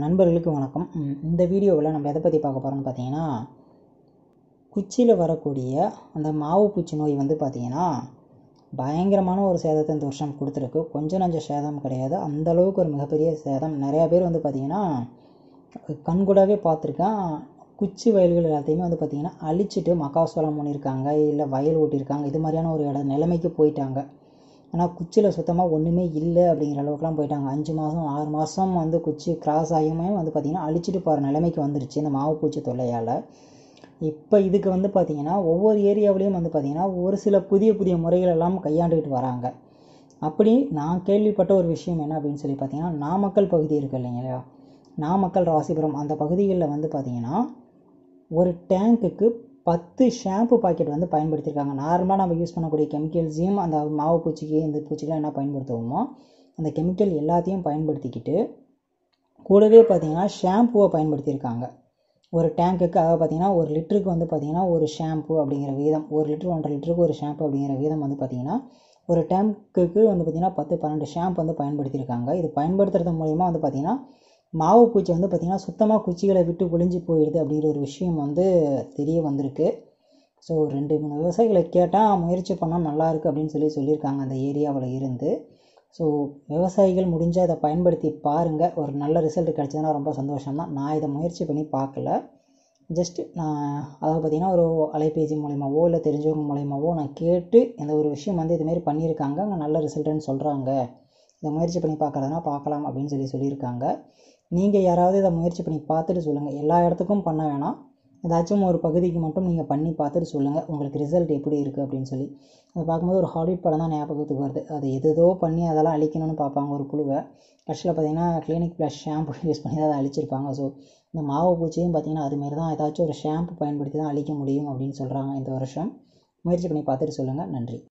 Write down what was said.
நண்பர்களுக்கு வணக்கம் இந்த வீடியோவில் நம்ம எதை பற்றி பார்க்க போகிறோம்னு பார்த்தீங்கன்னா குச்சியில் வரக்கூடிய அந்த மாவு பூச்சி நோய் வந்து பார்த்திங்கன்னா பயங்கரமான ஒரு சேதத்தை இந்த வருஷம் கொடுத்துருக்கு கொஞ்சம் நஞ்ச சேதம் கிடையாது அந்தளவுக்கு ஒரு மிகப்பெரிய சேதம் நிறையா பேர் வந்து பார்த்திங்கன்னா கண்கூடாகவே பார்த்துருக்கேன் குச்சி வயல்கள் எல்லாத்தையுமே வந்து பார்த்திங்கன்னா அழிச்சிட்டு மக்காசோளம் பண்ணியிருக்காங்க இல்லை வயல் ஓட்டியிருக்காங்க இது மாதிரியான ஒரு இட நிலைமைக்கு போயிட்டாங்க ஆனால் குச்சியில் சுத்தமாக ஒன்றுமே இல்லை அப்படிங்கிற அளவுக்குலாம் போயிட்டாங்க அஞ்சு மாதம் ஆறு மாதம் வந்து குச்சி கிராஸ் ஆகியுமே வந்து பார்த்திங்கன்னா அழிச்சிட்டு போகிற நிலைமைக்கு வந்துருச்சு இந்த மாவு பூச்சி தொல்லையால் இப்போ இதுக்கு வந்து பார்த்திங்கன்னா ஒவ்வொரு ஏரியாவிலையும் வந்து பார்த்திங்கன்னா ஒரு சில புதிய புதிய முறைகளெல்லாம் கையாண்டுக்கிட்டு வராங்க அப்படி நான் கேள்விப்பட்ட ஒரு விஷயம் என்ன அப்படின்னு சொல்லி பார்த்திங்கன்னா நாமக்கல் பகுதி இருக்குது இல்லைங்களா நாமக்கல் ராசிபுரம் அந்த பகுதிகளில் வந்து பார்த்திங்கன்னா ஒரு டேங்குக்கு பத்து ஷாம்பு பாக்கெட் வந்து பயன்படுத்தியிருக்காங்க நார்மலாக நம்ம யூஸ் பண்ணக்கூடிய கெமிக்கல்ஸையும் அந்த மாவு பூச்சிக்கு இந்த பூச்சிக்கெலாம் என்ன பயன்படுத்துவோமோ அந்த கெமிக்கல் எல்லாத்தையும் பயன்படுத்திக்கிட்டு கூடவே பார்த்திங்கன்னா ஷாம்புவை பயன்படுத்தியிருக்காங்க ஒரு டேங்க்குக்கு அதாவது பார்த்திங்கன்னா ஒரு லிட்டருக்கு வந்து பார்த்திங்கன்னா ஒரு ஷாம்பு அப்படிங்கிற வீதம் ஒரு லிட்டர் ஒன்றரை லிட்டருக்கு ஒரு ஷாம்பு அப்படிங்கிற வீதம் வந்து பார்த்திங்கன்னா ஒரு டேங்க்குக்கு வந்து பார்த்திங்கன்னா பத்து பன்னெண்டு ஷாம்பு வந்து பயன்படுத்தியிருக்காங்க இது பயன்படுத்துறது மூலிமா வந்து பார்த்திங்கன்னா மாவு பூச்சி வந்து பார்த்திங்கன்னா சுத்தமாக குச்சிகளை விட்டு ஒளிஞ்சு போயிடுது அப்படிங்கிற ஒரு விஷயம் வந்து தெரிய வந்திருக்கு ஸோ ரெண்டு மூணு விவசாயிகளை கேட்டால் முயற்சி பண்ணால் நல்லாயிருக்கு அப்படின்னு சொல்லி சொல்லியிருக்காங்க அந்த ஏரியாவில் இருந்து ஸோ விவசாயிகள் முடிஞ்சால் அதை பயன்படுத்தி பாருங்கள் ஒரு நல்ல ரிசல்ட் கிடச்சதுன்னா ரொம்ப சந்தோஷம் தான் நான் இதை முயற்சி பண்ணி பார்க்கல ஜஸ்ட்டு நான் அதாவது பார்த்திங்கன்னா ஒரு அலைபேசி மூலிமாவோ இல்லை தெரிஞ்சவங்க மூலிமாவோ நான் கேட்டு இந்த ஒரு விஷயம் வந்து இதுமாரி பண்ணியிருக்காங்க அங்கே நல்ல ரிசல்ட்டுன்னு சொல்கிறாங்க இதை முயற்சி பண்ணி பார்க்குறதுனா பார்க்கலாம் அப்படின்னு சொல்லி சொல்லியிருக்காங்க நீங்கள் யாராவது இதை முயற்சி பண்ணி பார்த்துட்டு சொல்லுங்கள் எல்லா இடத்துக்கும் பண்ண வேணாம் ஏதாச்சும் ஒரு பகுதிக்கு மட்டும் நீங்கள் பண்ணி பார்த்துட்டு சொல்லுங்கள் உங்களுக்கு ரிசல்ட் எப்படி இருக்குது அப்படின்னு சொல்லி அதை பார்க்கும்போது ஒரு ஹாலிவுட் படம் தான் ஞாபகத்துக்கு வருது அது எதோ பண்ணி அதெல்லாம் அழிக்கணும்னு பார்ப்பாங்க ஒரு புழுவை கட்சியில் பார்த்தீங்கன்னா கிளினிக் ப்ளஸ் ஷாம்பு யூஸ் பண்ணி தான் அதை அழிச்சிருப்பாங்க ஸோ இந்த மாவு பூச்சியும் அது அதுமாரி தான் ஏதாச்சும் ஒரு ஷாம்பு பயன்படுத்தி தான் அழிக்க முடியும் அப்படின்னு சொல்கிறாங்க இந்த வருஷம் முயற்சி பண்ணி பார்த்துட்டு சொல்லுங்கள் நன்றி